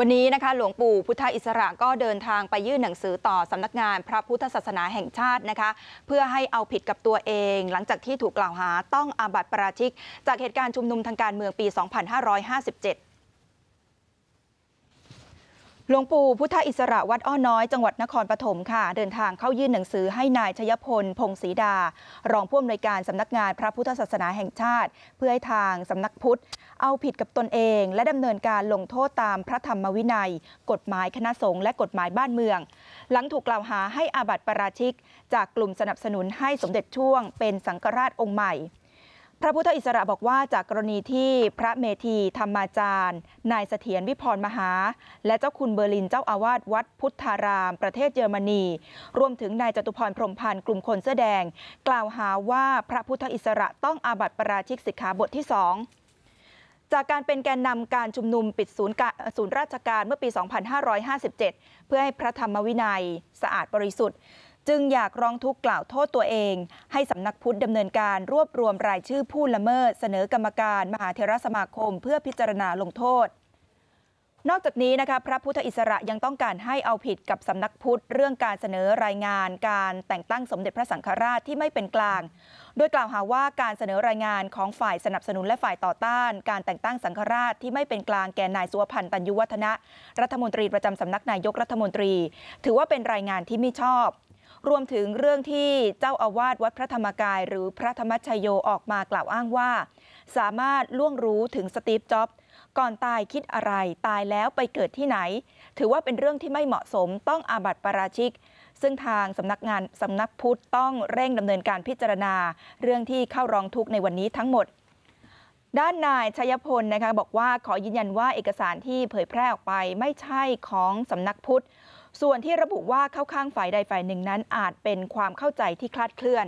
วันนี้นะคะ หลวงปู่พุทธอิสระก็เดินทางไปยื่นหนังสือต่อสำนักงาน พระพุทธศาสนาแห่งชาตินะคะ เพื่อให้เอาผิดกับตัวเอง หลังจากที่ถูกกล่าวหาต้องอาบัติปราชิก จากเหตุการณ์ชุมนุมทางการเมืองปี 2557หลวงปู่พุทธอิสระวัดอ้อน้อยจังหวัดนครปฐมค่ะ เดินทางเข้ายื่นหนังสือให้นายชยพล พงศรีดา รองผู้อำนวยการสำนักงานพระพุทธศาสนาแห่งชาติ เพื่อให้ทางสำนักพุทธ เอาผิดกับตนเอง และดำเนินการลงโทษตามพระธรรมวินัย กฎหมายคณะสงฆ์และกฎหมายบ้านเมือง หลังถูกกล่าวหาให้อาบัติประราชิก จากกลุ่มสนับสนุนให้สมเด็จช่วง เป็นสังฆราชองค์ใหม่พระพุทธอิสระบอกว่าจากกรณีที่พระเมธีธรรมาจารย์ นายเสถียรวิพรมหา และเจ้าคุณเบอร์ลินเจ้าอาวาสวัดพุทธาราม ประเทศเยอรมนีรวมถึงนายจตุพรพรมพันธ์กลุ่มคนเสื้อแดง กล่าวหาว่าพระพุทธอิสระต้องอาบัติประราชิกสิกขาบทที่สองจากการเป็นแกนนำการชุมนุมปิดศูนย์ศูนย์ราชการเมื่อปี 2557 เพื่อให้พระธรรมวินัยสะอาดบริสุทธิ์จึง อยาก ร้องทุกข์กล่าวโทษตัวเอง ให้ สำนักพุทธดำเนินการรวบรวมรายชื่อ ผู้ละเมิด เสนอกรรมการ มหาเทรสมาคม เพื่อพิจารณาลงโทษ นอกจากนี้นะคะพระพุทธอิสระยังต้องการให้เอาผิดกับสำนักพุทธเรื่องการเสนอรายงาน การแต่งตั้งสมเด็จพระสังฆราชที่ไม่เป็นกลาง โดยกล่าวหาว่าการเสนอรายงานของฝ่ายสนับสนุนและฝ่ายต่อต้าน การแต่งตั้งสังฆราชที่ไม่เป็นกลางแก่นายสุวพันธ์ตันยุวัฒนะรัฐมนตรีประจำ สำนักนายกรัฐมนตรี ถือว่าเป็นรายงานที่ไม่ชอบรวมถึงเรื่องที่เจ้าอาวาสวัดพระธรรมกาย หรือพระธรรมชโยออกมากล่าวอ้างว่า สามารถล่วงรู้ถึงสตีฟจ็อบก่อนตายคิดอะไรตายแล้วไปเกิดที่ไหน ถือว่าเป็นเรื่องที่ไม่เหมาะสมต้องอาบัติปราชิก ซึ่งทางสำนักงาน สำนักพุทธต้องเร่งดำเนินการพิจารณา เรื่องที่เข้าร้องทุกข์ในวันนี้ทั้งหมดด้านนายชัยพลนะคะบอกว่าขอยืนยันว่าเอกสารที่เผยแพร่ออกไปไม่ใช่ของสำนักพุทธ ส่วนที่ระบุว่าเข้าข้างฝ่ายใดฝ่ายหนึ่งนั้นอาจเป็นความเข้าใจที่คลาดเคลื่อน